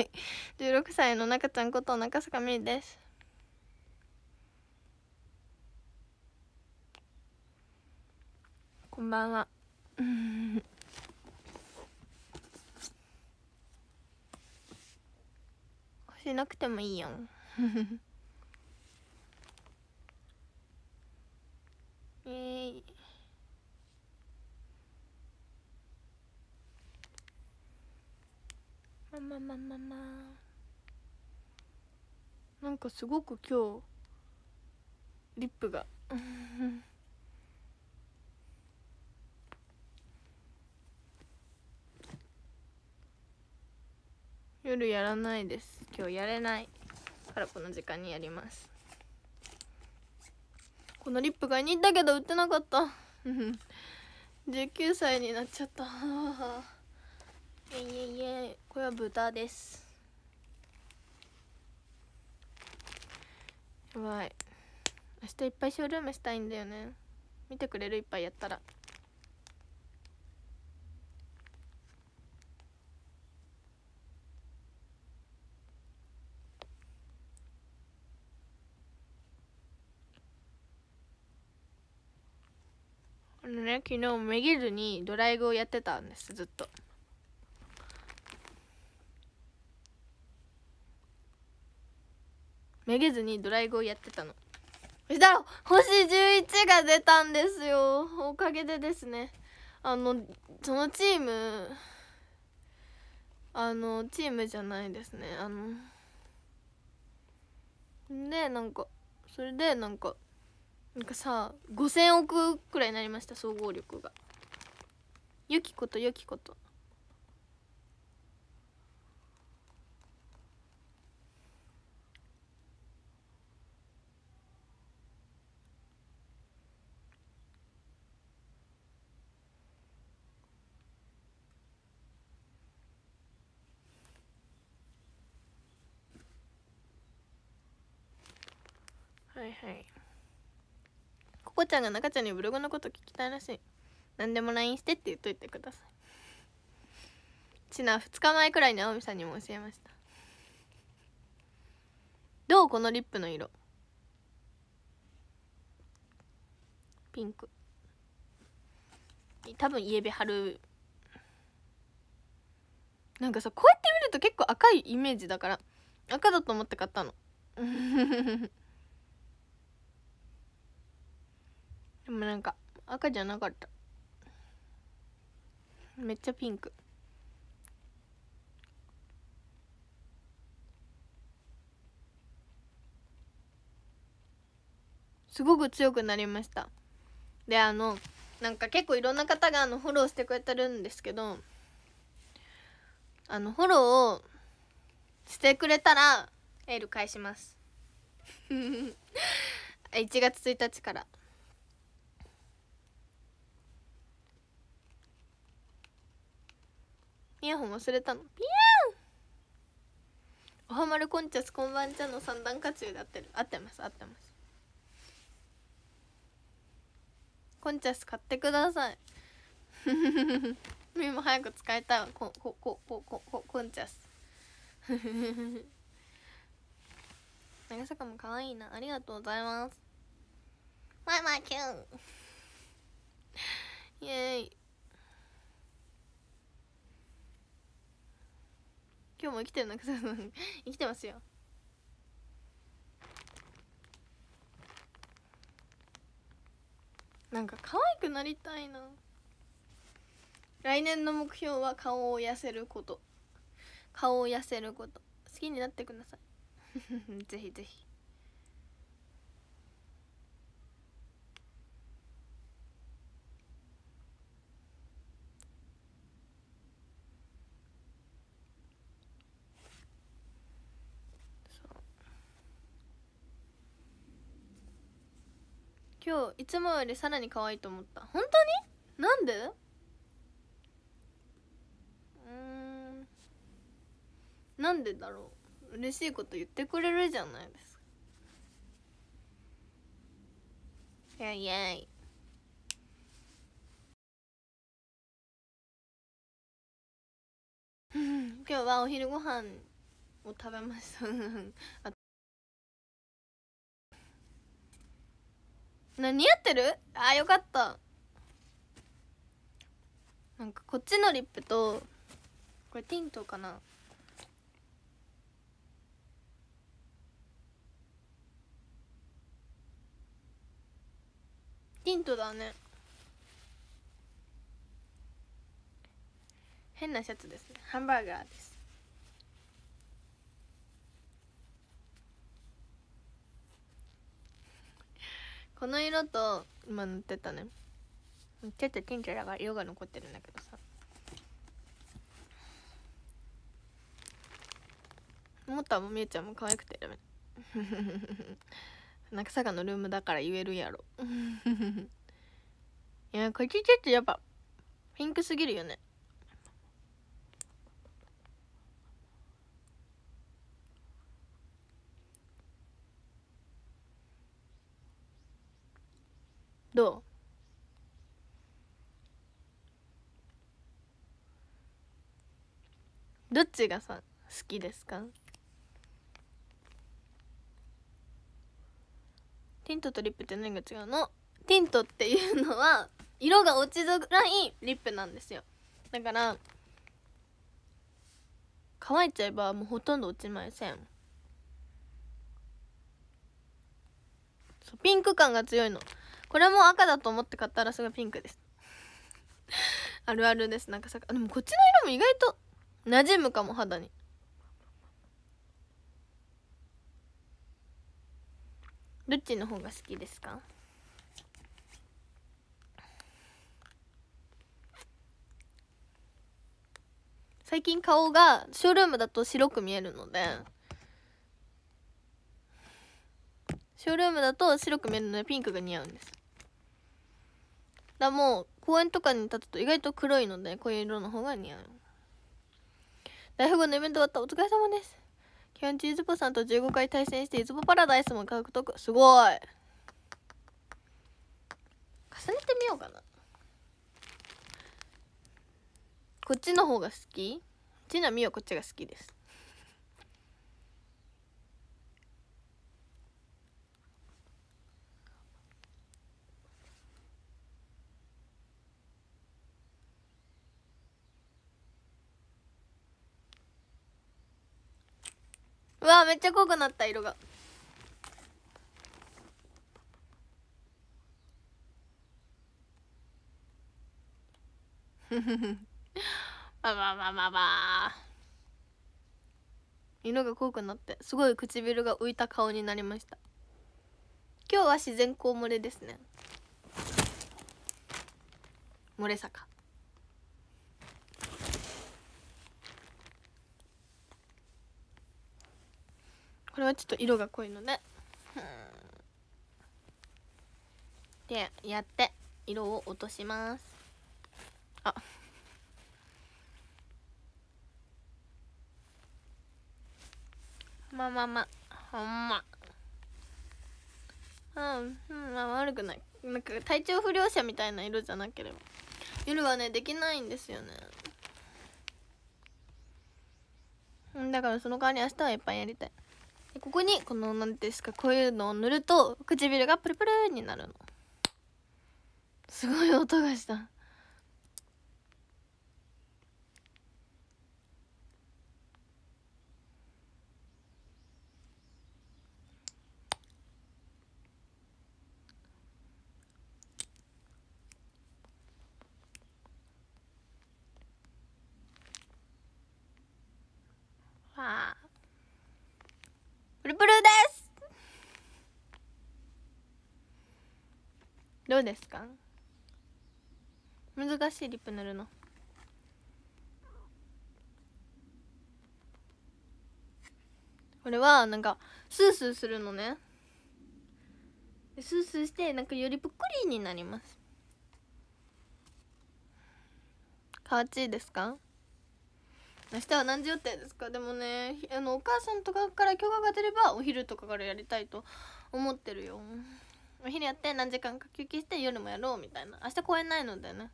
い16歳の中ちゃんこと中坂美ですこんばんは 欲しなくてもいいよ。ん えーまあまあまあまあまあなんかすごく今日リップが 夜やらないです今日やれないからこの時間にやりますこのリップ買いに行ったけど売ってなかった 19歳になっちゃった えいえいえこれは豚ですやばい明日いっぱいショールームしたいんだよね見てくれるいっぱいやったらあのね昨日めげずにドライブをやってたんですずっと。めげずにドライブをやってたのそしたら星11が出たんですよおかげでですねあのそのチームあのチームじゃないですねあのでなんかそれでなんかなんかさ5,000億くらいになりました総合力が。ゆきことゆきこと。ちゃんが中ちゃんにブログのこと聞きたいらしい何でも LINE してって言っといてくださいちな2日前くらいに青海さんにも教えましたどうこのリップの色ピンク多分イエベ春なんかさこうやって見ると結構赤いイメージだから赤だと思って買ったのでもなんか赤じゃなかっためっちゃピンクすごく強くなりましたであのなんか結構いろんな方があのフォローしてくれてるんですけどあのフォローをしてくれたらエール返します1月1日からイヤホン忘れたのピヤンおはまるこんちゃすこんばんちゃの三段活用で合ってる合ってます合ってますコンチャス買ってくださいみ も早く使いたいわここここここコンチャス 長坂も可愛いなありがとうございますママキュン イエーイ今日も生きてるのか生きてますよなんか可愛くなりたいな来年の目標は顔を痩せること顔を痩せること好きになってください ぜひぜひ今日いつもよりさらに可愛いと思った本当になんでうんなんでだろう嬉しいこと言ってくれるじゃないですかイェイイェイ 今日はお昼ご飯を食べました 何やってるあよかったなんかこっちのリップとこれティントかなティントだね変なシャツですねハンバーガーですこの色と今塗ってたねょっとたンチラが色が残ってるんだけどさもっともみえちゃんも可愛くてダメ中坂のルームだから言えるやろ いやこっちちょっとやっぱピンクすぎるよねどうどっちがさ好きですかティントとリップって何が違うのティントっていうのは色が落ちづらいリップなんですよだから乾いちゃえばもうほとんど落ちませんそうピンク感が強いのこれも赤だと思って買ったらすごいピンクです あるあるですなんかさでもこっちの色も意外と馴染むかも肌にどっちの方が好きですか最近顔がショールームだと白く見えるのでショールームだと白く見えるのでピンクが似合うんですだもう公園とかに立つと意外と黒いのでこういう色の方が似合う大富豪のイベント終わったお疲れ様です基本チいずぽさんと15回対戦していずぽパラダイスも獲得すごい重ねてみようかなこっちの方が好きちなみはこっちが好きですわめっちゃ濃くなった色がまあまバババババ色が濃くなってすごい唇が浮いた顔になりました今日は自然光漏れですね漏れ坂これはちょっと色が濃いのででやって色を落としますあまあまあまあほんまうんうんまあ悪くないなんか体調不良者みたいな色じゃなければ夜はねできないんですよねだからその代わり明日はいっぱいやりたいでここにこの何ですかこういうのを塗ると唇がプルプルになるのすごい音がしたどうですか難しいリップ塗るのこれはなんかスースーするのねスースーしてなんかよりぷっくりになりますかわちいですか明日は何時予定ですかでもねあのお母さんとかから許可が出ればお昼とかからやりたいと思ってるよお昼やって何時間か休憩して夜もやろうみたいな明日公演ないのでね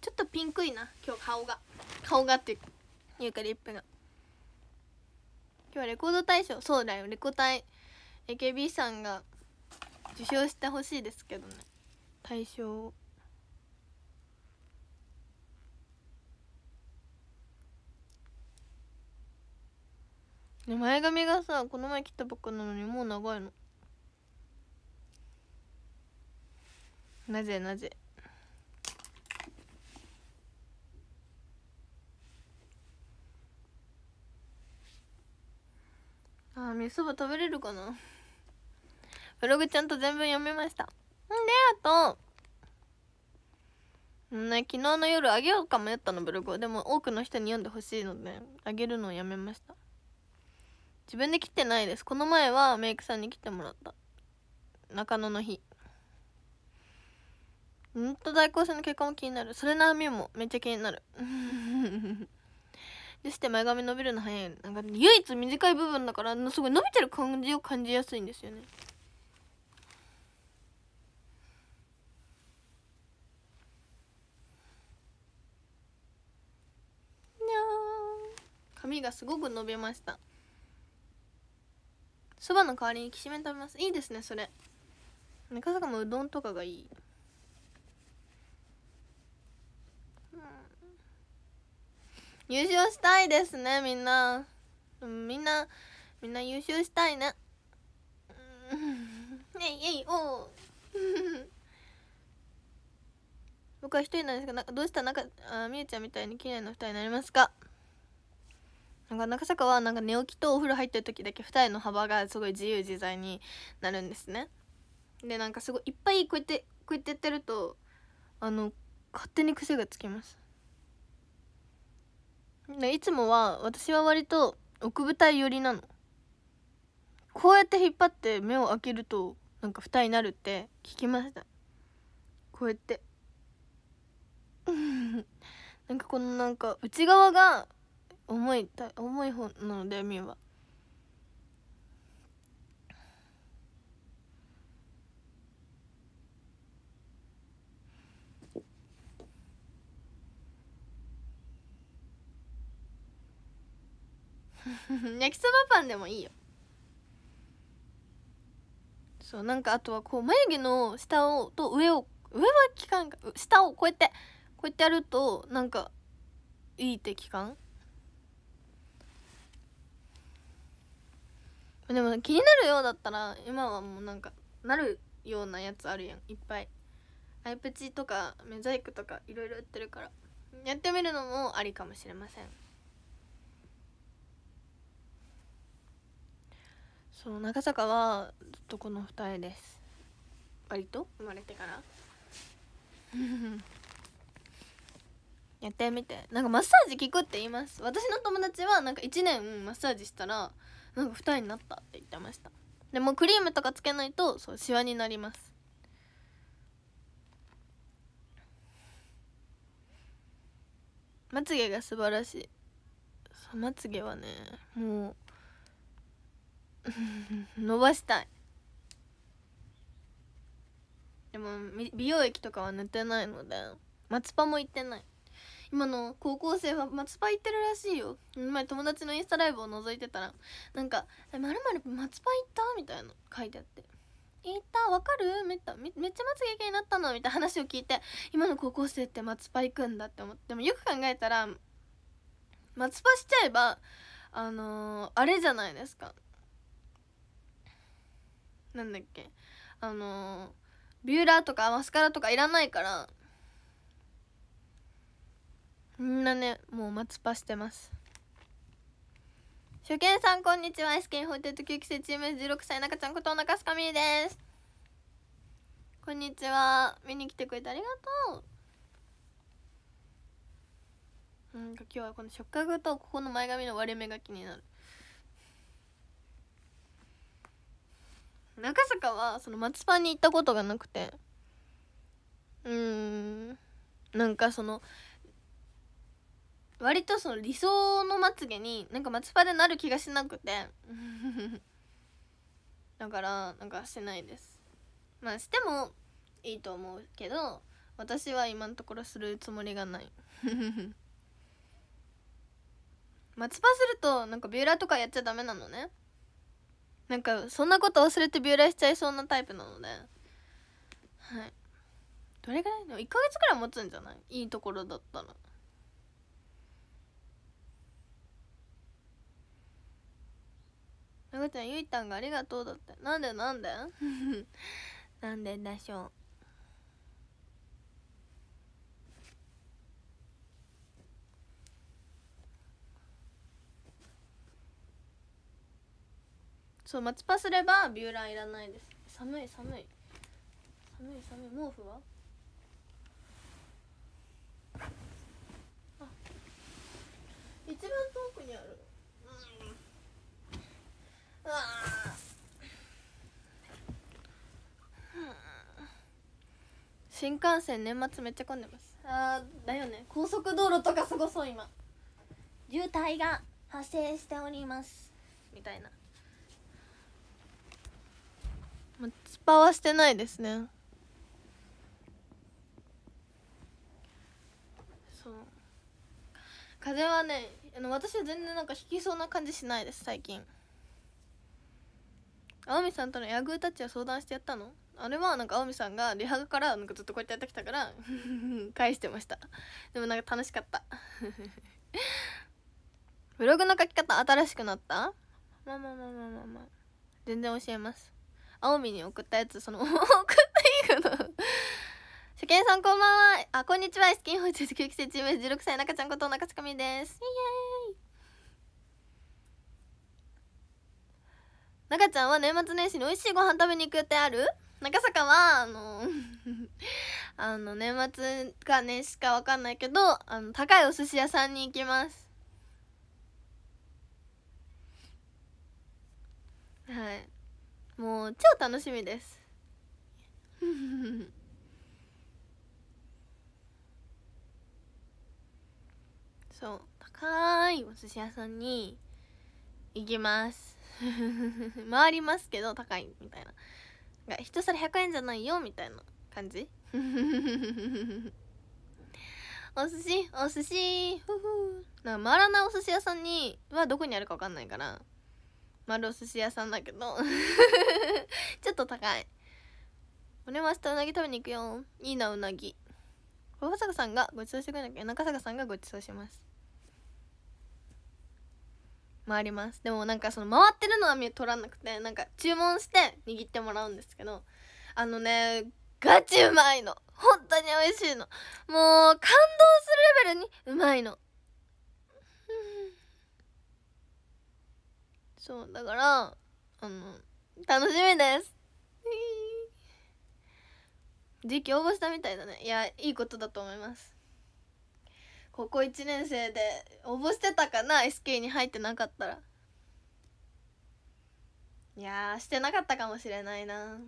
ちょっとピンクいな今日顔が顔がっていうかリップが今日はレコード大賞そうだよレコ大 AKB さんが受賞してほしいですけどね対象前髪がさこの前切ったばっかなのにもう長いのなぜなぜあみそば食べれるかなブログちゃんと全文読みましたあと、ね、昨日の夜あげようか迷ったのブログをでも多くの人に読んでほしいのであげるのをやめました自分で切ってないですこの前はメイクさんに切ってもらった中野の日うんと大校生の結果も気になるそれのみもめっちゃ気になるそ して前髪伸びるの早いなんか唯一短い部分だからすごい伸びてる感じを感じやすいんですよね髪がすごく伸びましたそばの代わりにきしめん食べますいいですねそれねか中かもうどんとかがいい優勝したいですねみんなみんなみんな優勝したいねねえいえいお 僕は一人なんですがなどうしたらなんかあみゆちゃんみたいに綺麗な二人になりますかなんか中坂はなんか寝起きとお風呂入ってる時だけ二重の幅がすごい自由自在になるんですねでなんかすごいいっぱいこうやってこうやってやってるとあの勝手に癖がつきますでいつもは私は割と奥舞台寄りなのこうやって引っ張って目を開けるとなんか蓋になるって聞きましたこうやって なんかこのなんか内側が重い重い本なのでみは。焼きそばパンでもいいよそうなんかあとはこう眉毛の下をと上を上は効かんか下をこうやってこうやってやるとなんかいいって効かんでも気になるようだったら今はもうなんかなるようなやつあるやんいっぱいアイプチとかメザイクとかいろいろ売ってるからやってみるのもありかもしれませんそう中坂はずっとこの二重です割と生まれてから やってみてなんかマッサージ効くって言います私の友達はなんか1年マッサージしたらなんか二重になったって言ってましたでもクリームとかつけないとそうシワになりますまつげが素晴らしいまつげはねもう 伸ばしたいでも美容液とかは塗ってないのでマツパも行ってない今の高校生は松葉行ってるらしいよ前友達のインスタライブを覗いてたらなんか「まるまる松葉行った?」みたいな書いてあって「行ったわかるめっめっちゃまつげ毛になったの」みたいな話を聞いて今の高校生って松葉行くんだって思ってもよく考えたら松葉しちゃえばあのー、あれじゃないですかなんだっけあのー、ビューラーとかマスカラとかいらないからみんなねもう松パしてます初見さんこんにちは SK ホテット9期生チーム16歳中ちゃんこと中須かみですこんにちは見に来てくれてありがとうなんか今日はこの触覚とここの前髪の割れ目が気になる中坂はその松パンに行ったことがなくてうんなんかその割とその理想のまつげになんか松葉でなる気がしなくて だからなんかしてないですまあしてもいいと思うけど私は今のところするつもりがない松葉 するとなんかビューラーとかやっちゃダメなのねなんかそんなこと忘れてビューラーしちゃいそうなタイプなのではいどれぐらいの1ヶ月ぐらい持つんじゃないいいところだったらなごちゃんゆいたんがありがとうだってなんでなんで なんででしょうそうマツパすればビューラーいらないです寒い寒い寒い寒い毛布はあ一番遠くにある新幹線年末めっちゃ混んでますあーだよね高速道路とかすごそう今渋滞が発生しておりますみたいなスパはしてないですねそう風はねあの私は全然なんか引きそうな感じしないです最近青海さんとのヤグータッチは相談してやったのあれはなんか青海さんがリハからなんかずっとこうやってやってきたから 返してましたでもなんか楽しかった ブログの書き方新しくなったまあまあまあまあまあ、まあ、全然教えます青海に送ったやつその 送っていいかな初見さんこんばんはあこんにちはスキンホイチーズ9期生チーム16歳中ちゃんこと中塚みですイエーイ中ちゃんは年末年始に美味しいご飯食べに行く予定ある中坂はあの あの年末か年始か分かんないけどあの高いお寿司屋さんに行きますはいもう超楽しみです そう高いお寿司屋さんに行きます 回りますけど高いみたいな1皿100円じゃないよみたいな感じ お寿司お寿司ふふなん回らないお寿司屋さんにはどこにあるか分かんないから丸お寿司屋さんだけど ちょっと高い俺も明日うなぎ食べに行くよいいなうなぎ小坂さんがごちそうしてくれなきゃ中坂さんがごちそうします回りますでもなんかその回ってるのは取らなくてなんか注文して握ってもらうんですけどあのねガチうまいの本当に美味しいのもう感動するレベルにうまいの そうだからあの楽しみです 時期応募したみたいだねいやいいことだと思います高校1年生で応募してたかな SK に入ってなかったらいやしてなかったかもしれないな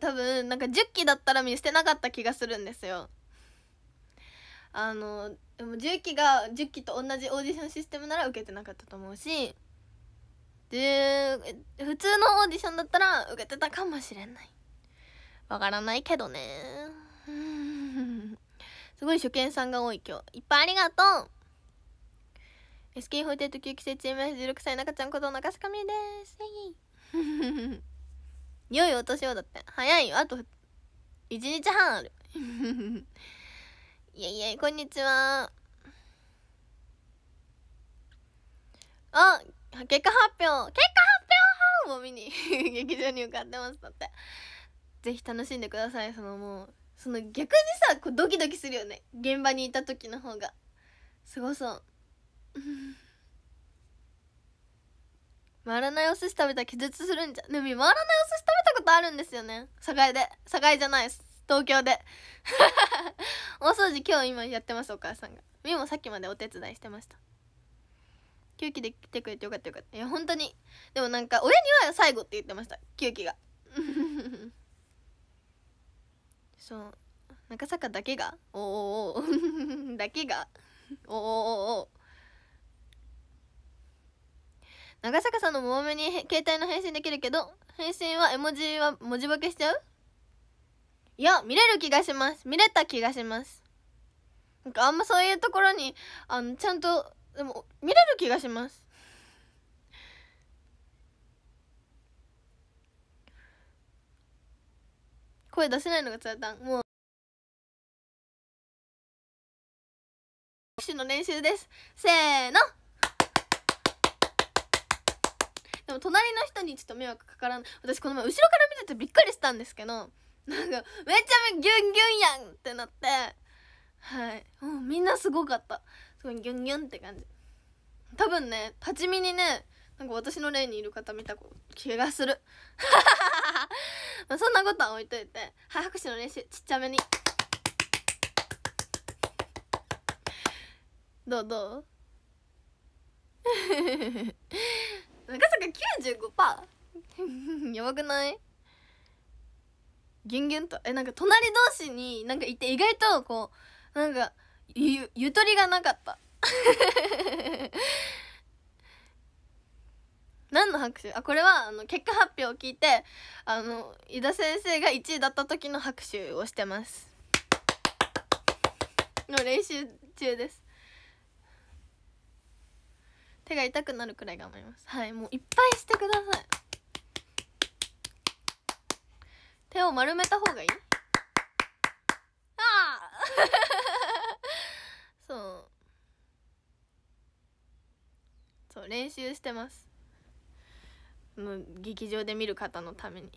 多分なんか10期だったら見捨てなかった気がするんですよあのでも10期が10期と同じオーディションシステムなら受けてなかったと思うしで普通のオーディションだったら受けてたかもしれないわからないけどね すごい初見さんが多い今日いっぱいありがとう SK48 生チーム s 1 6歳中ちゃんこと中須みですイエイ 良いお年をだって早いよあと1日半あるいやいやこんにちはあ結果発表結果発表も見に 劇場に向かってますだってぜひ楽しんでくださいそのもうその逆にさこうドキドキするよね現場にいた時の方がすごそう 回らないお寿司食べたら気絶するんじゃでも回らないお寿司食べたことあるんですよね境で境じゃないです東京で 大掃除今日今やってますお母さんがみもさっきまでお手伝いしてました休憩で来てくれてよかったよかったいや本当にでもなんか親には最後って言ってました休憩が そう中坂だけがおおお だけがおおお長坂さんのモめに携帯の返信できるけど返信は絵文字は文字化けしちゃういや見れる気がします見れた気がしますなんかあんまそういうところにあのちゃんとでも見れる気がします声出せないのがつらたんもう拍手の練習ですせーのでも隣の人にちょっと迷惑かからない私この前後ろから見ててびっくりしたんですけどなんかめっちゃギュンギュンやんってなってはいもうみんなすごかったすごいギュンギュンって感じ多分ね立ち見にねなんか私の例にいる方見た気がする そんなことは置いといてはい拍手の練習ちっちゃめにどうどう赤坂 95%? やばくないギュンギュンとえなんか隣同士になんかいて意外とこうなんかゆゆとりがなかった 何の拍手あこれはあの結果発表を聞いてあの井田先生が1位だった時の拍手をしてますの練習中です手が痛くなるくらい頑張りますはいもういっぱいしてください手を丸めた方がいいああ そうそう練習してますの劇場で見る方のために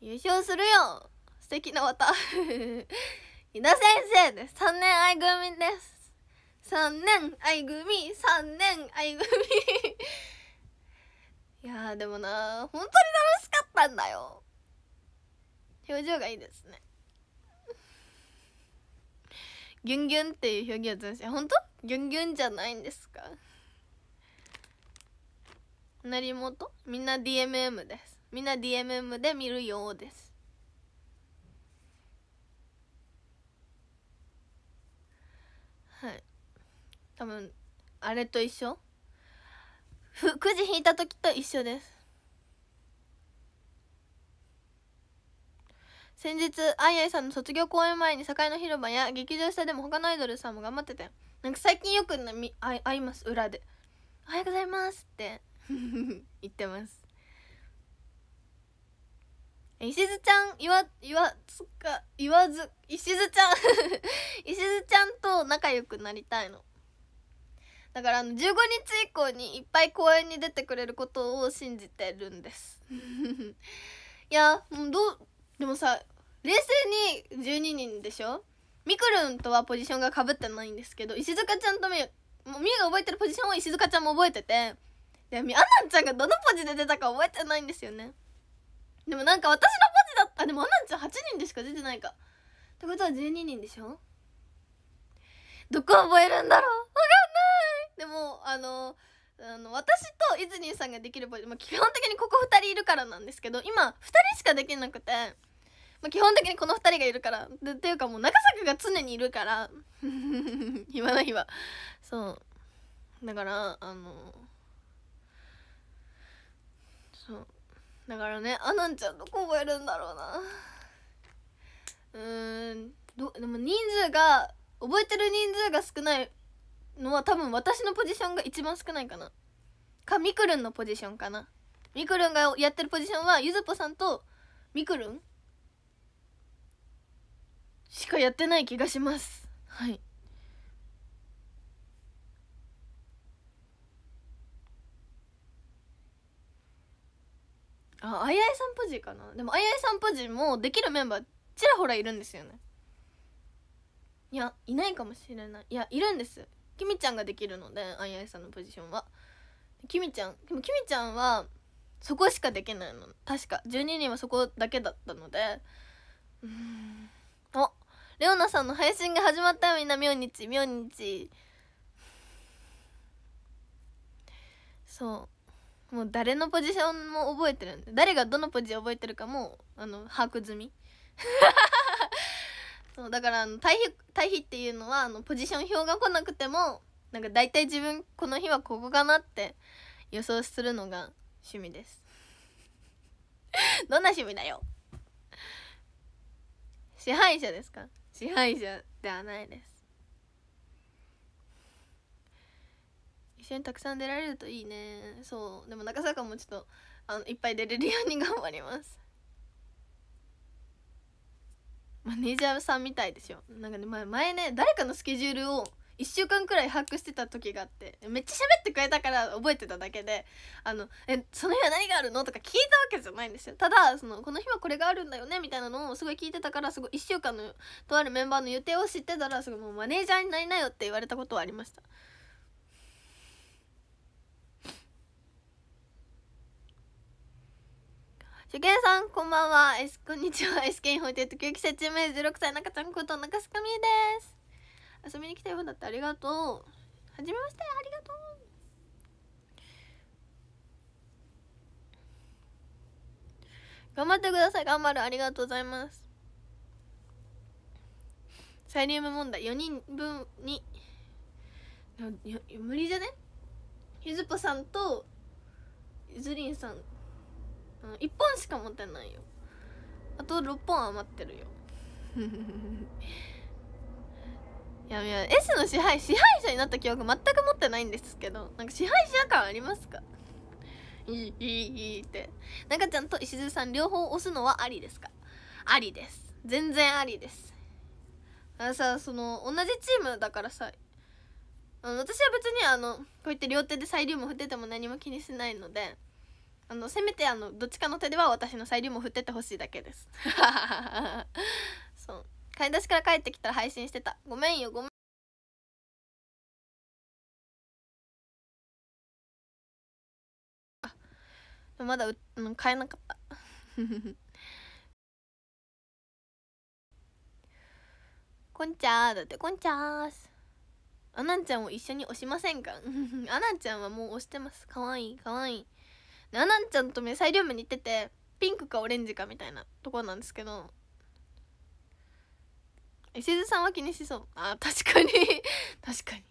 優勝するよ素敵な綿井田先生です3年愛組です3年愛組3年愛組いやでもな本当に楽しかったんだよ表情がいいですねギュンギュンっていう表現を通して本当ギュンギュンじゃないんですか成本みんな DMM ですみんな DMM で見るようですはい多分あれと一緒くじ引いた時と一緒です先日あいあいさんの卒業公演前に境の広場や劇場下でも他のアイドルさんも頑張ってたよなんか最近よくみ会います裏で「おはようございます」って 言ってます石津ちゃん言わ言わつか言わず石津ちゃん 石津ちゃんと仲良くなりたいのだからあの15日以降にいっぱい公演に出てくれることを信じてるんです いやもうどうでもさ冷静に12人でしょみくるんとはポジションがかぶってないんですけど石塚ちゃんとみもうみゆが覚えてるポジションを石塚ちゃんも覚えててでみあなんちゃんがどのポジで出たか覚えてないんですよねでもなんか私のポジだったでもあなんちゃん8人でしか出てないかってことは12人でしょどこ覚えるんだろうわかんないでもあのあの私とイズニーさんができるポジ、まあ、基本的にここ2人いるからなんですけど今2人しかできなくてまあ、基本的にこの2人がいるからでっていうかもう長坂が常にいるから言わ ないわそうだからあのそうだからねあなんちゃんどこ覚えるんだろうなうんどでも人数が覚えてる人数が少ないのは多分私のポジションが一番少ないかなかみくるんのポジションかなみくるんがやってるポジションはゆずぽさんとみくるんしかやってない気がしますはいああやいさんポジかなでもあやいさんポジもできるメンバーちらほらいるんですよねいやいないかもしれないいやいるんですきみちゃんができるのであやいさんのポジションはきみちゃんでもきみちゃんはそこしかできないの確か12人はそこだけだったのでうんレオナさんの配信が始まったよみんな明日明日そうもう誰のポジションも覚えてるんで誰がどのポジション覚えてるかもあの把握済み そうだからあの対比対比っていうのはあのポジション表が来なくてもなんか大体自分この日はここかなって予想するのが趣味です どんな趣味だよ支配者ですか支配者ではないです一緒にたくさん出られるといいねそうでも中坂もちょっとあのいっぱい出れるように頑張りますマネージャーさんみたいでしょなんかね前前ね誰かのスケジュールを1週間くらい把握してた時があってめっちゃ喋ってくれたから覚えてただけで「あのえその日は何があるの?」とか聞いたわけじゃないんですよただその「この日はこれがあるんだよね」みたいなのをすごい聞いてたからすごい1週間のとあるメンバーの予定を知ってたらすごいもうマネージャーになりなよって言われたことはありました。けんさんこんばんは S こんにちは SK に8いてと救急車チーム16歳中ちゃんこと中須かみです遊びに来たよだってありがとうはじめましてありがとう頑張ってください頑張るありがとうございますサイリウム問題4人分に無理じゃねゆずぽさんとゆずりんさん1本しか持ってないよあと6本余ってるよ いやいや S の支配支配者になった記憶全く持ってないんですけどなんか支配者感ありますかいいいいいいって中ちゃんと石津さん両方押すのはありですかありです全然ありですあさその同じチームだからさ私は別にあのこうやって両手でサイリウム振ってても何も気にしないのであのせめてあのどっちかの手では私のサイリウム振っててほしいだけです そう買い出しから帰ってきたら配信してたごめんよごめんあまだう、うん、買えなかった こんちゃーだってこんちゃーすあなんちゃんを一緒に押しませんかあなんちゃんはもう押してますかわいいかわいいあなんちゃんとイ裁量ムに行っててピンクかオレンジかみたいなとこなんですけど石津さんは気にしそうあ確かに 確かに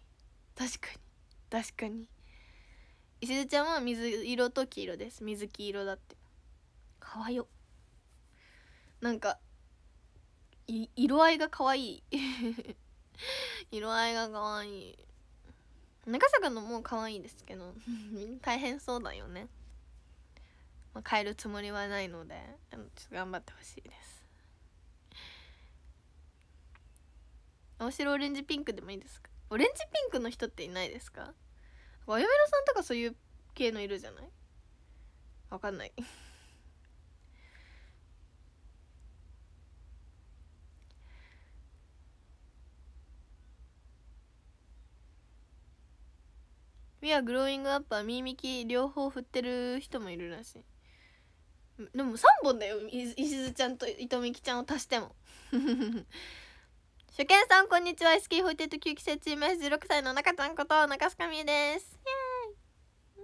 確かに確かに石津ちゃんは水色と黄色です水黄色だってかわよなんか色合いがかわいい 色合いがかわいい長坂のもかわいいですけど 大変そうだよね、まあ、変えるつもりはないのでちょっと頑張ってほしいです青白オレンジピンクでもいいですかオレンジピンクの人っていないですかあやめろさんとかそういう系のいるじゃないわかんない We are growing up は耳き両方振ってる人もいるらしいでも3本だよ石津ちゃんと糸美きちゃんを足しても初見さんこんにちは SK48 旧期生チーム S16 歳の中ちゃんこと中須かみですイ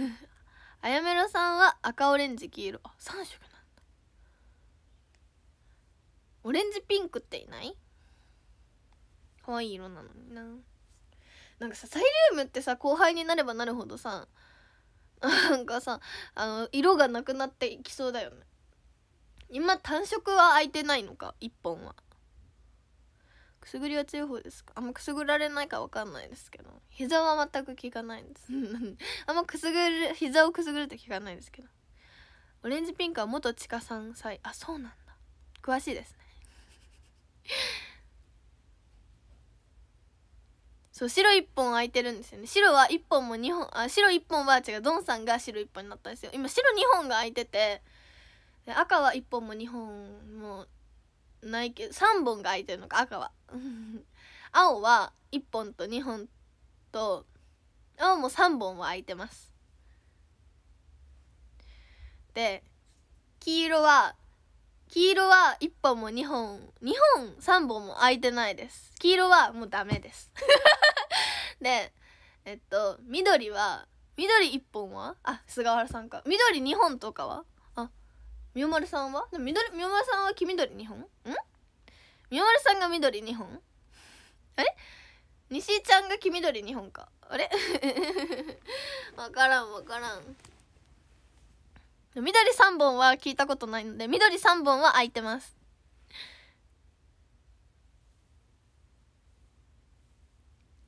エーイあやめろさんは赤オレンジ黄色あ3色なんだオレンジピンクっていない可愛い色なのにななんかさサイリウムってさ後輩になればなるほどさなんかさあの色がなくなっていきそうだよね今単色は空いてないのか1本はくすぐりは強い方ですかあんまくすぐられないか分かんないですけど膝は全く効かないんです あんまくすぐる膝をくすぐると効かないですけどオレンジピンクは元地下3歳あそうなんだ詳しいですね そう白1本空いてるんですよね白は1本も2本あ白1本は違うドンさんが白1本になったんですよ今白2本が空いててで赤は1本も2本もないけど3本が空いてるのか赤は 青は1本と2本と青も3本は空いてますで黄色は黄色は1本も2本2本3本も空いてないです黄色はもうダメです でえっと緑は緑1本はあ菅原さんか緑2本とかはみおまるさんはみおまるさんは黄緑2本んみおまるさんが緑2本あれ西井ちゃんが黄緑2本かあれ わからんわからん緑3本は聞いたことないので緑3本は空いてます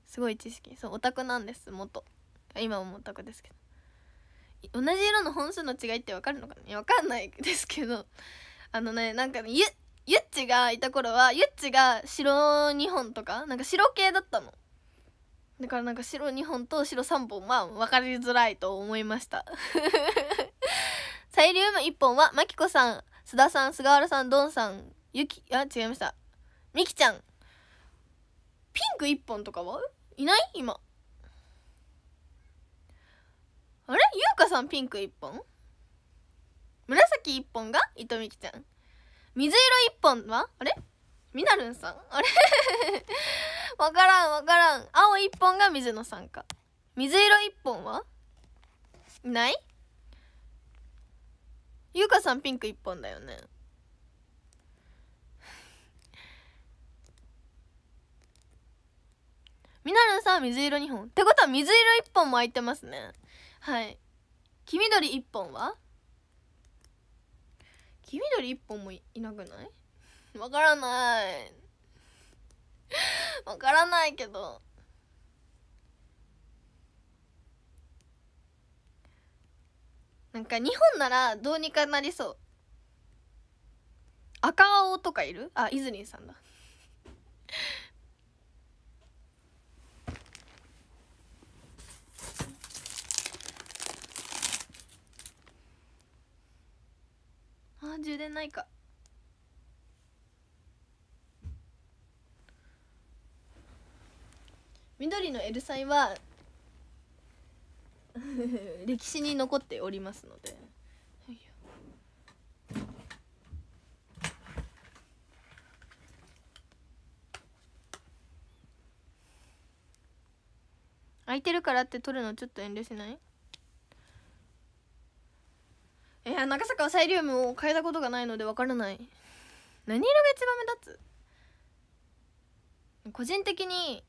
すごい知識そうオタクなんです元今もオタクですけど同じ色の本数の違いって分かるのかな分かんないですけど あのねなんかねゆっちがいた頃はゆっちが白2本とかなんか白系だったのだからなんか白2本と白3本は分かりづらいと思いましたサイリウム1本はまきこさん須田さん菅原さんどんさんゆきあ違いましたみきちゃんピンク1本とかはいない今あれ優香さんピンク1本紫1本が糸美希ちゃん水色1本はあれみなるんさんあれ わからんわからん青1本が水野さんか水色1本はいない優香さんピンク1本だよね みなるんさん水色2本ってことは水色1本も空いてますねはい黄緑一本は黄緑一本もいなくないわからない わからないけどなんか日本ならどうにかなりそう赤青とかいるあイズニーさんだあ充電ないか緑の L サイは 歴史に残っておりますので空いてるからって取るのちょっと遠慮しないや長坂はサイリウムを変えたことがないのでわからない何色が一番目立つ個人的に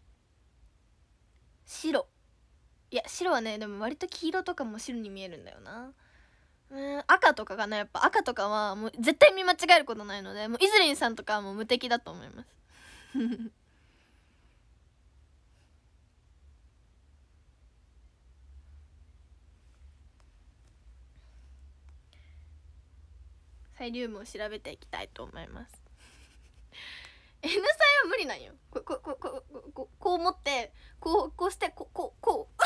白いや白はねでも割と黄色とかも白に見えるんだよなうん赤とかがねやっぱ赤とかはもう絶対見間違えることないのでもうイズリンさんとかはもう無敵だと思いますサイリウムを調べていきたいと思います N サイは無理なんよここここここう持ってこうこうしてこここう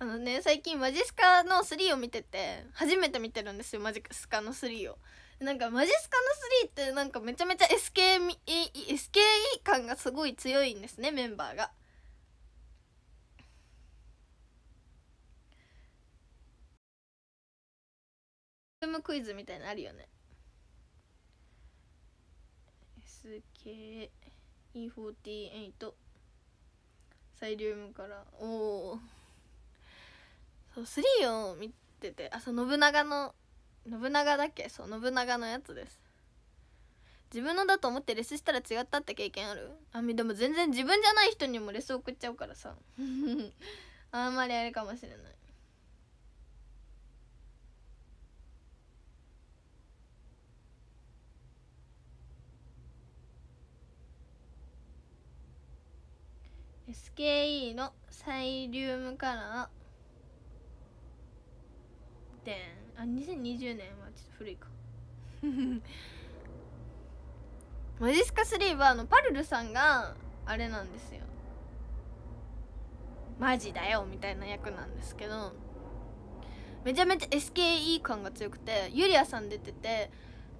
あのね最近マジスカの3を見てて初めて見てるんですよマジスカの3をなんかマジスカの3ってなんかめちゃめちゃ SKE, SKE 感がすごい強いんですねメンバーがズムクイズみたいなあるよね SKE48 サイリウムからおおそう3を見ててあそう信長の信長だっけそう信長のやつです自分のだと思ってレスしたら違ったって経験あるあみでも全然自分じゃない人にもレス送っちゃうからさ あんまりあれかもしれない SKE のサイリウムカラーであ2020年はちょっと古いか マジスカ3はあのパルルさんがあれなんですよマジだよみたいな役なんですけどめちゃめちゃ SKE 感が強くてユリアさん出てて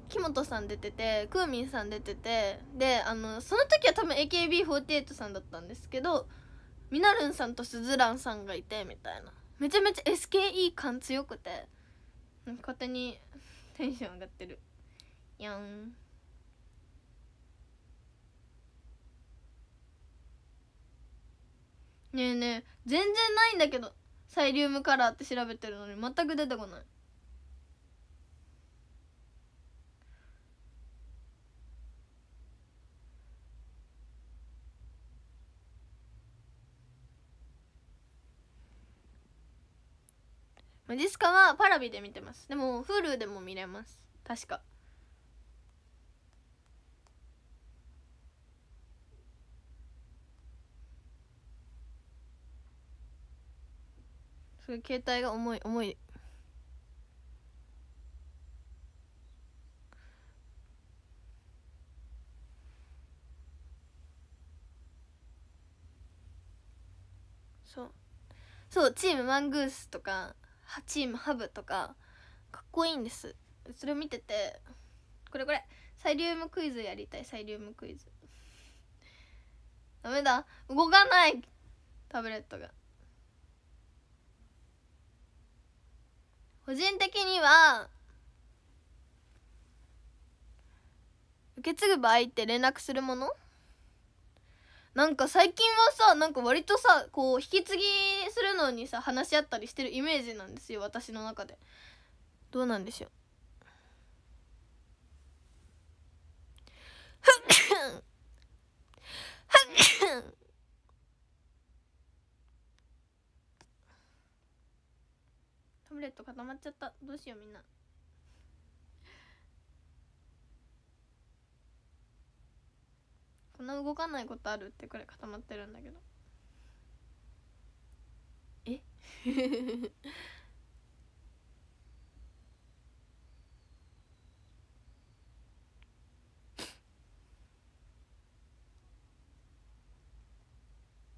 木本さん出ててくーみんさん出ててであのその時は多分 AKB48 さんだったんですけどみなるんさんとすずらんさんがいてみたいなめちゃめちゃ SKE 感強くて勝手にテンション上がってるやんねえねえ全然ないんだけどサイリウムカラーって調べてるのに全く出てこないまジスカはパラビで見てますでも Hulu でも見れます確かすごい携帯が重い重いそうそうチームマングースとかチームハブとかかっこいいんですそれを見ててこれこれサイリウムクイズやりたいサイリウムクイズダメだ動かないタブレットが個人的には受け継ぐ場合って連絡するものなんか最近はさなんか割とさこう引き継ぎするのにさ話し合ったりしてるイメージなんですよ私の中でどうなんでしょうタブレット固まっちゃったどうしようみんな。こんな動かないことあるってくらい固まってるんだけどえ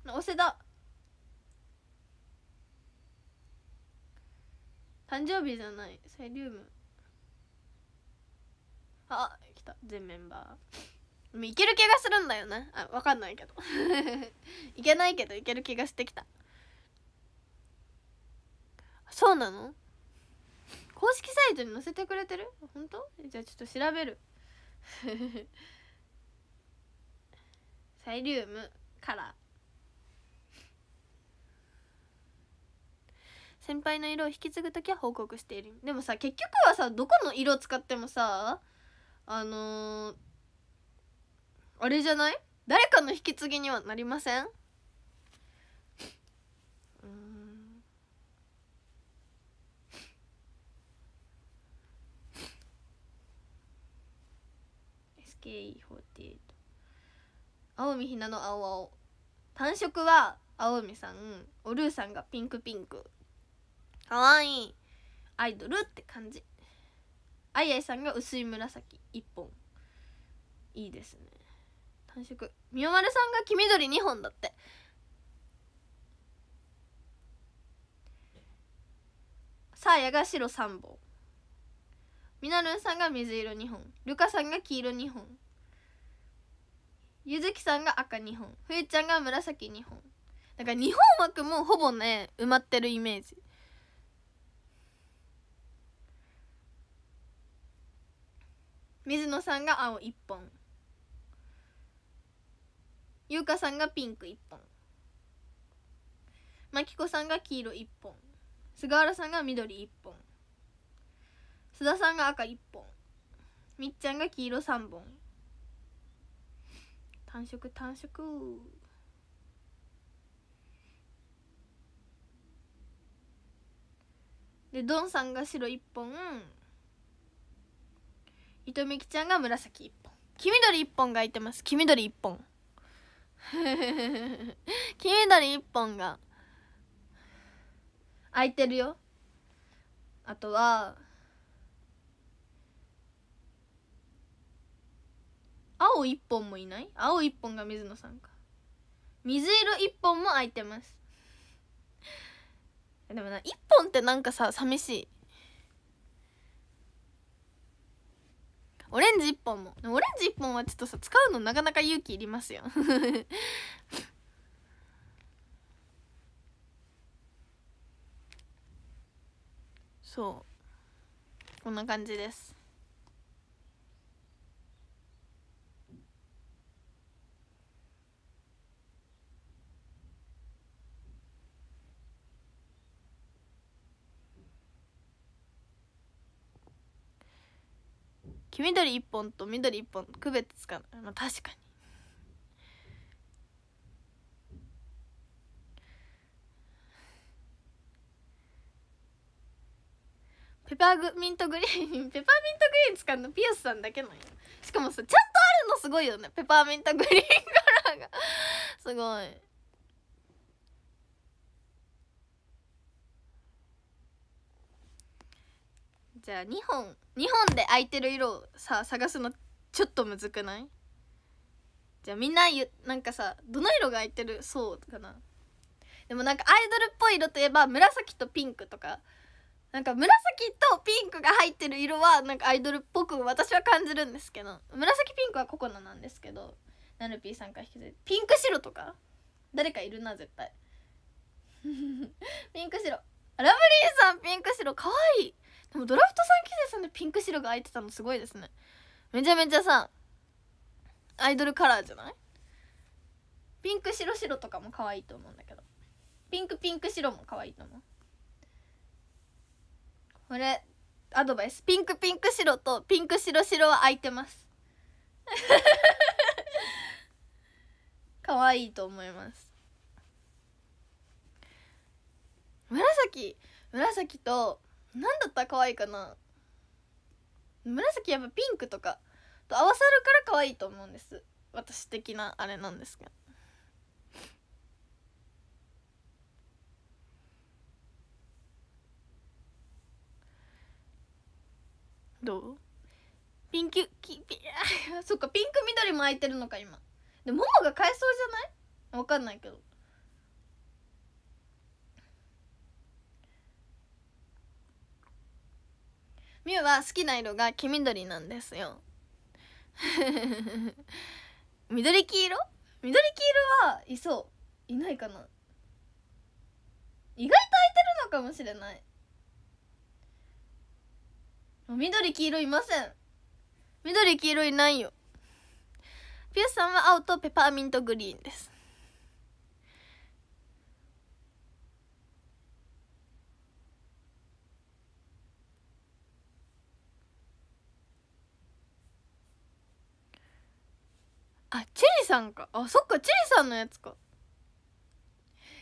押せだ誕生日じゃないサイリウムあ来た全メンバーもいける気がするんだよねあ分かんないけど いけないけどいける気がしてきたそうなの公式サイトに載せてくれてる本当じゃあちょっと調べる サイリウムカラー先輩の色を引き継ぐ時は報告しているでもさ結局はさどこの色使ってもさあのーあれじゃない誰かの引き継ぎにはなりません SKE48 青海ひなの青青単色は青海さんおるーさんがピンクピンクかわいいアイドルって感じあいあいさんが薄い紫1本いいですね短縮みよまるさんが黄緑2本だってさあやが白3本みなるんさんが水色2本ルカさんが黄色2本ゆずきさんが赤2本冬ちゃんが紫2本だから日本枠もほぼね埋まってるイメージ水野さんが青1本優香さんがピンク1本真紀子さんが黄色1本菅原さんが緑1本須田さんが赤1本みっちゃんが黄色3本単色単色でドンさんが白1本糸美きちゃんが紫1本黄緑1本がいてます黄緑1本黄 緑一本が空いてるよあとは青一本もいない青一本が水野さんか水色一本も空いてます でもな一本ってなんかさ寂しいオレンジ1本もオレンジ1本はちょっとさ使うのなかなか勇気いりますよ そうこんな感じです黄緑1本と緑1本区別つかない、まあ、確かにペパーミントグリーン ペパーミントグリーン使うのピアスさんだけなんよしかもさちゃんとあるのすごいよねペパーミントグリーンカラーがすごいじゃあ2本2本で空いてる色をさ探すのちょっとむずくないじゃあみんなゆなんかさどの色が空いてるそうかなでもなんかアイドルっぽい色といえば紫とピンクとかなんか紫とピンクが入ってる色はなんかアイドルっぽく私は感じるんですけど紫ピンクはココナなんですけどナルピーさんから引き継いピンク白とか誰かいるな絶対 ピンク白ラブリーさんピンク白かわいいでもドラフト3期生さんでピンク白が空いてたのすごいですねめちゃめちゃさアイドルカラーじゃないピンク白白とかも可愛いと思うんだけどピンクピンク白も可愛いと思うこれアドバイスピンクピンク白とピンク白白は空いてます 可愛いと思います紫紫とんだったら可愛いかな紫やっぱピンクとかと合わさるから可愛いと思うんです私的なあれなんですけどどうピンクきピそっかピンク緑も空いてるのか今でももが買えそうじゃないわかんないけどみゆは好きな色が黄緑なんですよ 緑黄色緑黄色はいそういないかな意外と空いてるのかもしれない緑黄色いません緑黄色いないよピューさんは青とペパーミントグリーンですあチェリーさんかあそっかチェリーさんのやつか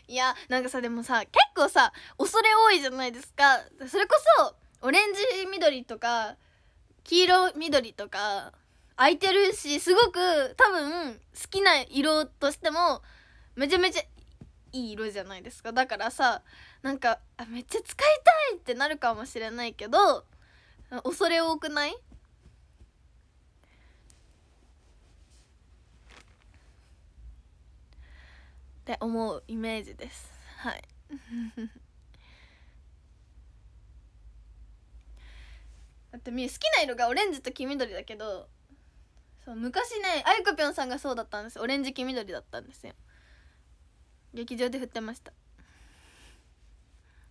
いやなんかさでもさ結構さ恐れ多いじゃないですかそれこそオレンジ緑とか黄色緑とか空いてるしすごく多分好きな色としてもめちゃめちゃいい色じゃないですかだからさなんかあめっちゃ使いたいってなるかもしれないけど恐れ多くないって思うイメージですはい だってみ好きな色がオレンジと黄緑だけどそう昔ねあゆこぴょんさんがそうだったんですオレンジ黄緑だったんですよ劇場で振ってました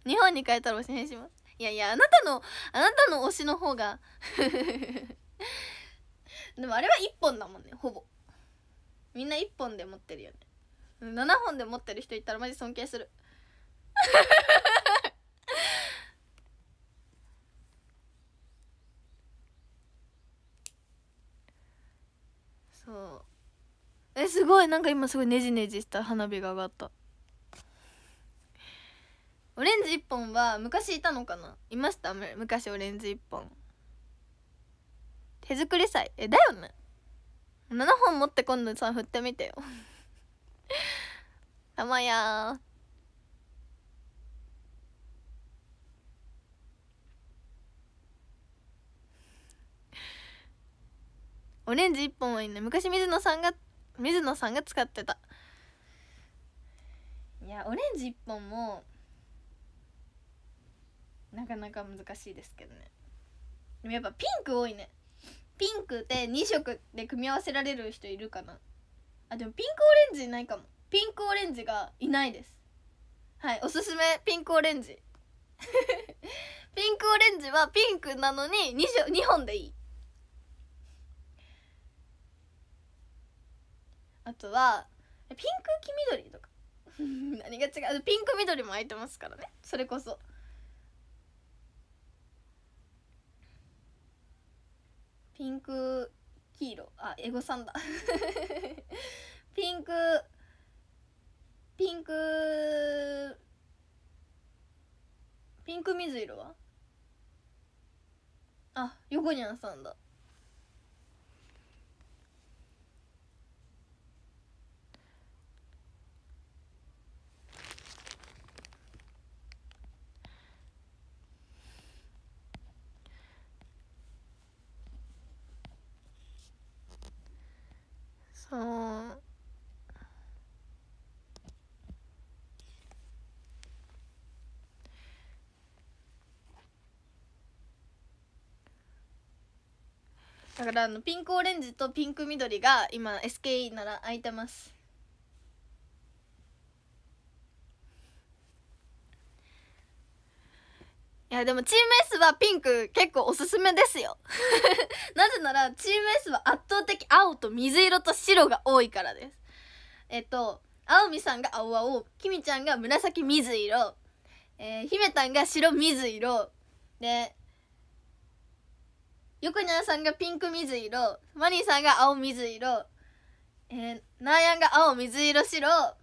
日本に帰ったらおしにしますいやいやあなたのあなたの推しの方が でもあれは1本だもんねほぼみんな1本で持ってるよね7本で持ってる人いたらマジ尊敬するそうえすごいなんか今すごいねじねじした花火が上がったオレンジ1本は昔いたのかないました昔オレンジ1本手作り祭えだよね7本持って今度さ振ってみてよ たまやオレンジ1本はいいね昔水野さんが水野さんが使ってたいやオレンジ1本もなかなか難しいですけどねでもやっぱピンク多いねピンクって2色で組み合わせられる人いるかなあでもピンクオレンジいないかもピンクオレンジがいないですはいおすすめピンクオレンジ ピンクオレンジはピンクなのに 2, 2本でいいあとはピンク黄緑とか 何が違うピンク緑も空いてますからねそれこそピンク黄色あエゴさんだ ピンクピンクピンク水色はあヨコニャンさんだそうだからあのピンクオレンジとピンク緑が今 SKE なら空いてますやでもチーム S はピンク結構おすすめですよ なぜならチーム S は圧倒的青と水色と白が多いからですえっとあおみさんが青青きみちゃんが紫水色えー、ひめたんが白水色でよくにゃんさんがピンク水色マニーさんが青水色えー、なーやんが青水色白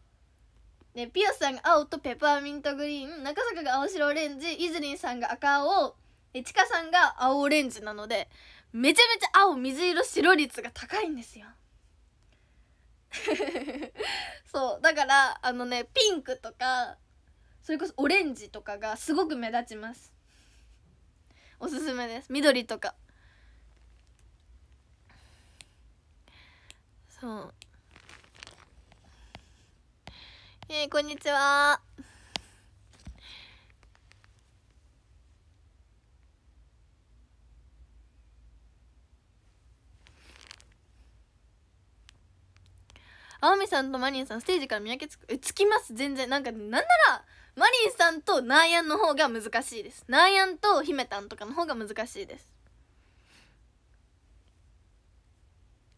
ね、ピアスさんが青とペパーミントグリーン中坂が青白オレンジイズリンさんが赤青ちかさんが青オレンジなのでめちゃめちゃ青水色白率が高いんですよ そうだからあのねピンクとかそれこそオレンジとかがすごく目立ちますおすすめです緑とかそうえー、こんにちは。おみさんとマリンさんステージから見分けつくえつきます全然なんかなんならマリンさんとナーヤンの方が難しいですナーヤンとヒメタンとかの方が難しいです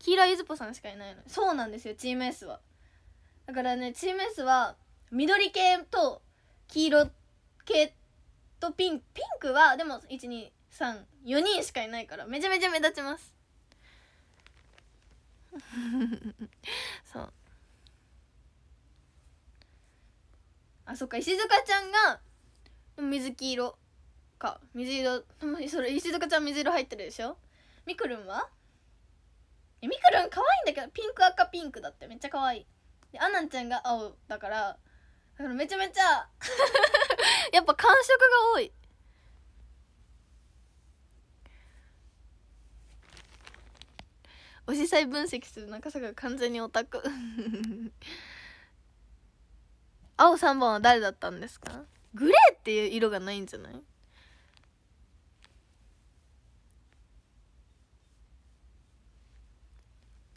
黄色ゆずぽさんしかいないのそうなんですよチーム S はだからねチーム S は緑系と黄色系とピンピンクはでも1234人しかいないからめちゃめちゃ目立ちます そうあそっか石塚ちゃんが水黄色か水色それ石塚ちゃん水色入ってるでしょみくるんはえみくるん可愛いんだけどピンク赤ピンクだってめっちゃ可愛いでアナンちゃんが青だからだからめちゃめちゃ やっぱ感触が多いおじさい分析する中坂完全にオタク 青3番は誰だったんですかグレーっていう色がないんじゃない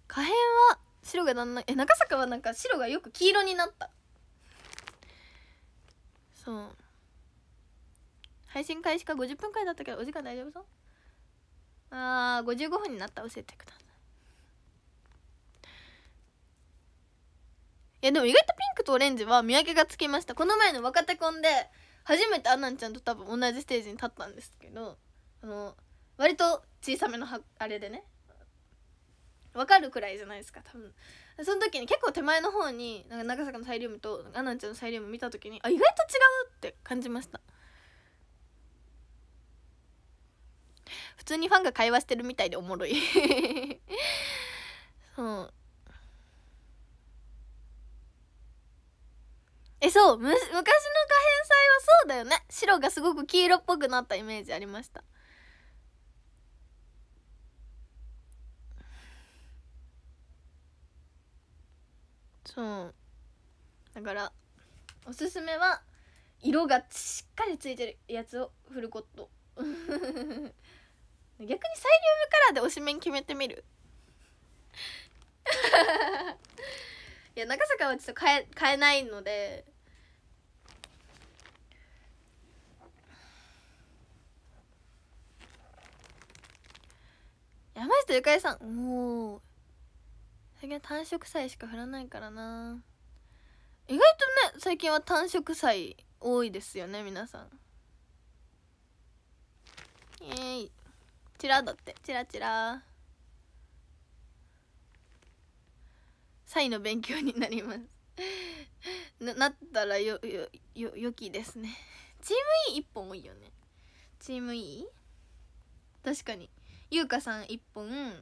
可変は白がだんだんえ中坂はなんか白がよく黄色になったそう配信開始か50分くらいだったけどお時間大丈夫そうああ55分になった教えてくださいいやでも意外とピンクとオレンジは見分けがつきましたこの前の若手コンで初めてアナンちゃんと多分同じステージに立ったんですけどあの割と小さめのはあれでね分かるくらいじゃないですか多分その時に結構手前の方になんか長坂のサイリウムとアナンちゃんのサイリウム見た時にあ意外と違うって感じました普通にファンが会話してるみたいでおもろい そうえそう昔の可変祭はそうだよね白がすごく黄色っぽくなったイメージありましたそうだからおすすめは色がしっかりついてるやつをフルコット 逆にサイリウムカラーで推しメン決めてみる いや長坂はちょっと変え変えないので山下ゆかりさんもう最近は単色祭しか振らないからな意外とね最近は単色祭多いですよね皆さんイエーイチラだってチラチラ祭の勉強になります ななったらよよよよきですねチーム E1 本多いよねチーム E 確かに優香さん1本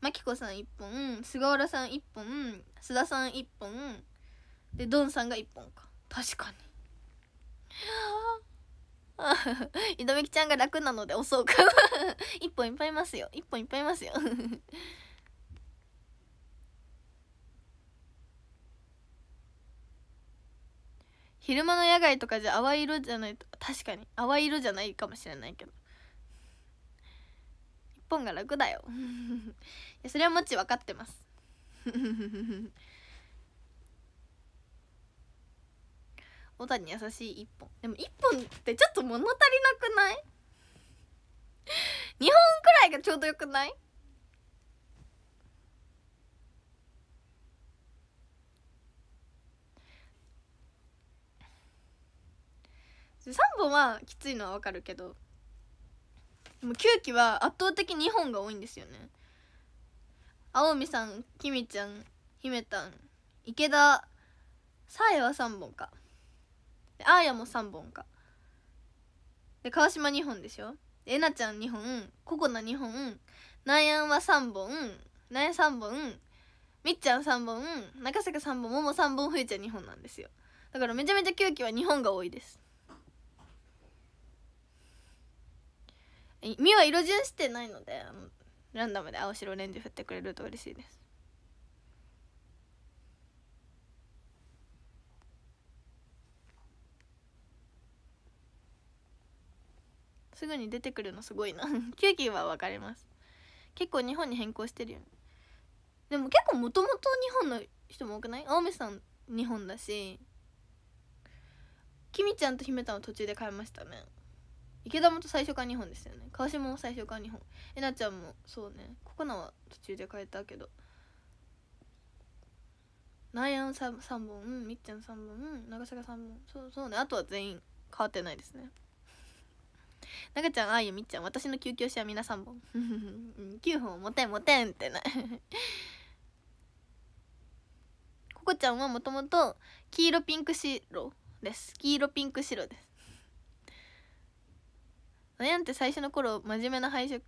マキコさん1本菅原さん1本須田さん1本でドンさんが1本か確かに 井戸美きちゃんが楽なので押そうか1本いっぱいいますよ一本いっぱいいますよ昼間の野外とかじゃ淡い色じゃないと確かに淡い色じゃないかもしれないけど本が楽だよ いやそれはもち分かってます小田に優しい一本でも一本ってちょっと物足りなくない二 本くらいがちょうどよくない3本はきついのはわかるけどでも9期は圧倒的に日本が多いんですよね青海さんきみちゃんひめたん池田さえは3本かあーやも3本かで川島2本でしょえなちゃん2本ここな2本なんやんは3本なん3本みっちゃん3本中坂3本もも3本ふえちゃん2本なんですよだからめちゃめちゃ9期は日本が多いですみは色順してないのでのランダムで青白オレンジ振ってくれると嬉しいですすぐに出てくるのすごいなキューキーは分かります結構日本に変更してるよねでも結構もともと日本の人も多くない青梅さん日本だしきみちゃんと姫たんは途中で変えましたね池田もと最初から2本ですよね川島も最初から2本えなちゃんもそうねここナは途中で変えたけどナイアン 3, 3本うんみっちゃん3本うん長坂3本そうそうねあとは全員変わってないですね長ちゃんああゆみっちゃん私の救急車は皆3 本9本モテンモテンってなここ ちゃんはもともと黄色ピンク白です黄色ピンク白ですなんって最初の頃真面目な配色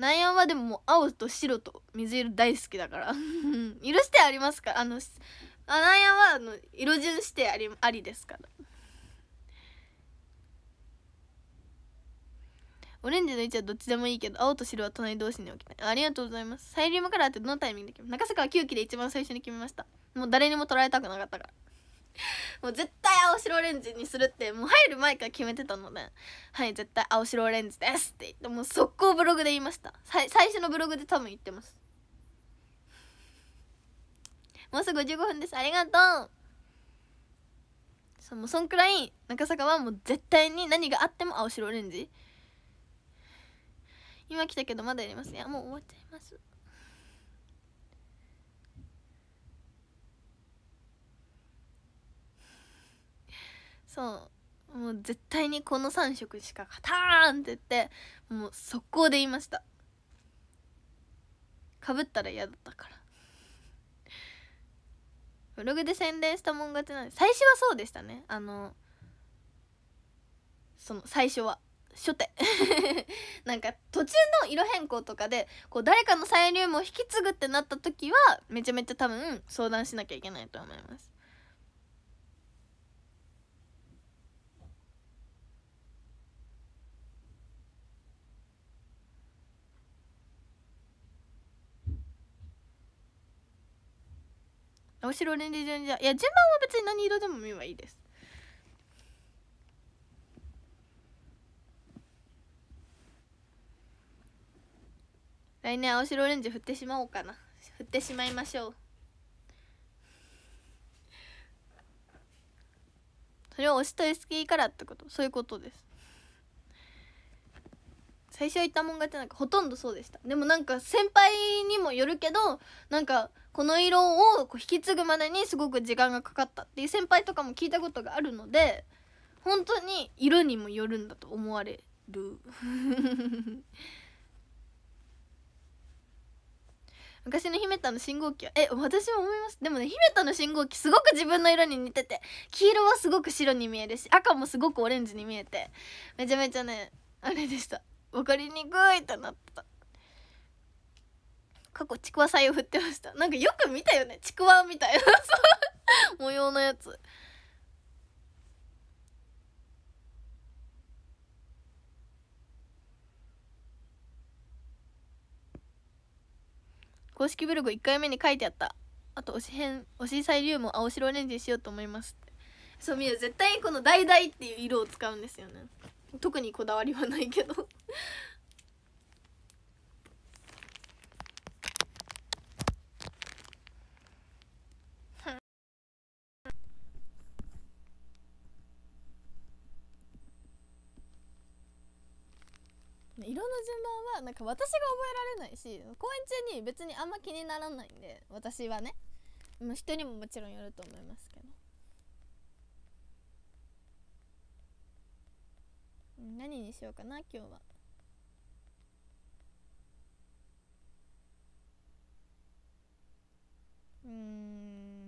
やんはでももう青と白と水色大好きだから許 してありますかあのあやんはあの色順してありありですからオレンジの位置はどっちでもいいけど青と白は隣同士に置きたいありがとうございますサイリウムカラーってどのタイミングで決め中坂は9期で一番最初に決めましたもう誰にも捉えたくなかったから もう絶対青白オレンジにするってもう入る前から決めてたので「はい絶対青白オレンジです」って言ってもう速攻ブログで言いました最初のブログで多分言ってますもうすぐ15分ですありがとうそもうそんくらい中坂はもう絶対に何があっても青白オレンジ今来たけどまだやりますいやもう終わっちゃいますそうもう絶対にこの3色しか勝たんって言ってもう速攻で言いましたかぶったら嫌だったからブログで宣伝したもん勝ちなんで最初はそうでしたねあのその最初は初手 なんか途中の色変更とかでこう誰かの再入を引き継ぐってなった時はめちゃめちゃ多分相談しなきゃいけないと思いますお城連で順じゃいや順番は別に何色でも見ればいいです来年青白オレンジ振ってしまおうかな振ってしまいましょうそれを押しと SK からってことそういうことです最初は言ったもん勝ちなんかほとんどそうでしたでもなんか先輩にもよるけどなんかこの色をこう引き継ぐまでにすごく時間がかかったっていう先輩とかも聞いたことがあるので本当に色にもよるんだと思われる 昔の姫田の信号機はえ私も思いますでもね姫田の信号機すごく自分の色に似てて黄色はすごく白に見えるし赤もすごくオレンジに見えてめちゃめちゃねあれでした分かりにくいってなった過去ちくわ祭を振ってましたなんかよく見たよねちくわみたいな模様のやつ公式ブログ1回目に書いてあったあと推し編推し採流も青白オレンジにしようと思いますそうみゆ絶対にこの「橙」っていう色を使うんですよね特にこだわりはないけどの順番はなんか私が覚えられないし公演中に別にあんま気にならないんで私はね人にももちろんよると思いますけど何にしようかな今日は。うん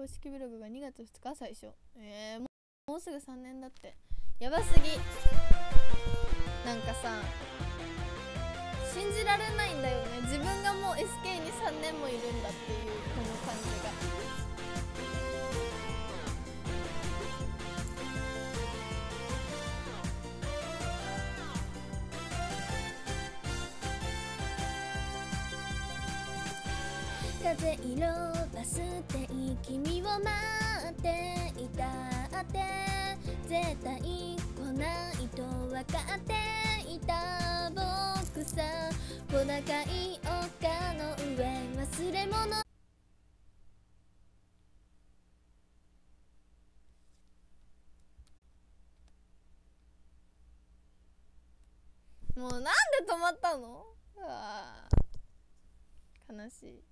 公式ブログが2月2日最初えー、もうすぐ3年だってやばすぎなんかさ信じられないんだよね自分がもう SK に3年もいるんだっていうこの感じが風色つて君を待っていたって絶対来ないと分かっていた僕さ小高い丘の上忘れ物もうなんで止まったのうわ悲しい